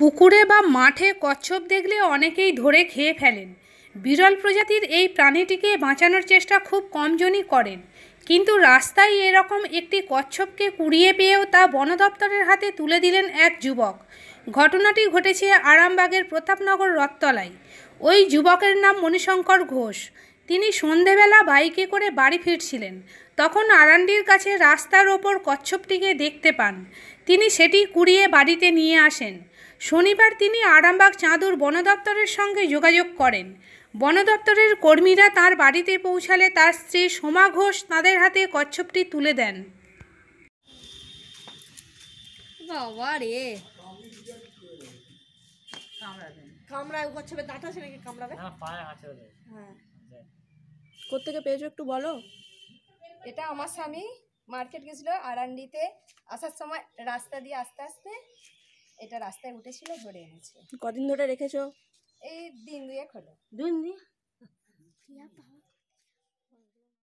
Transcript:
পুকুরে বা মাঠে কচ্ছপ দেখলে অনেকেই ধরে খেয়ে ফেলেন বিরল প্রজাতির এই প্রাণীটিকে বাঁচানোর চেষ্টা খুব কমজনই করেন কিন্তু রাস্তায় এরকম একটি কচ্ছপকে কুড়িয়ে পেয়েও তা বন দপ্তরের হাতে তুলে দিলেন এক যুবক ঘটনাটি ঘটেছে আরামবাগের প্রতাপনগর রথতলায় ওই যুবকের নাম মণিশঙ্কর ঘোষ তিনি সন্ধেবেলা বাইকে করে বাড়ি ফিরছিলেন তখন আরান্ডির কাছে রাস্তার ওপর কচ্ছপটিকে দেখতে পান তিনি সেটি কুড়িয়ে বাড়িতে নিয়ে আসেন শনিবার তিনি আরামবাগ চাঁদুর বন দপ্তরের সঙ্গে যোগাযোগ করেন বন দপ্তরের কর্মীরা তার বাড়িতে পৌঁছালে তার স্ত্রী সোমা ঘোষ তাঁদের হাতে কচ্ছপটি তুলে দেন কামড়ায় কচ্ছপের দাঁত আছে নাকি কামড়াবে পায়ে আছে হ্যাঁ কোথেকে পেয়েছো একটু বলো এটা আমার স্বামী মার্কেট গেছিলো আরান্ডিতে আসার সময় রাস্তা দিয়ে আস্তে আস্তে এটা রাস্তায় উঠেছিল ধরে এনেছে কদিন ধরে রেখেছো এই দিন দুয়েক হলো দিন দিয়ে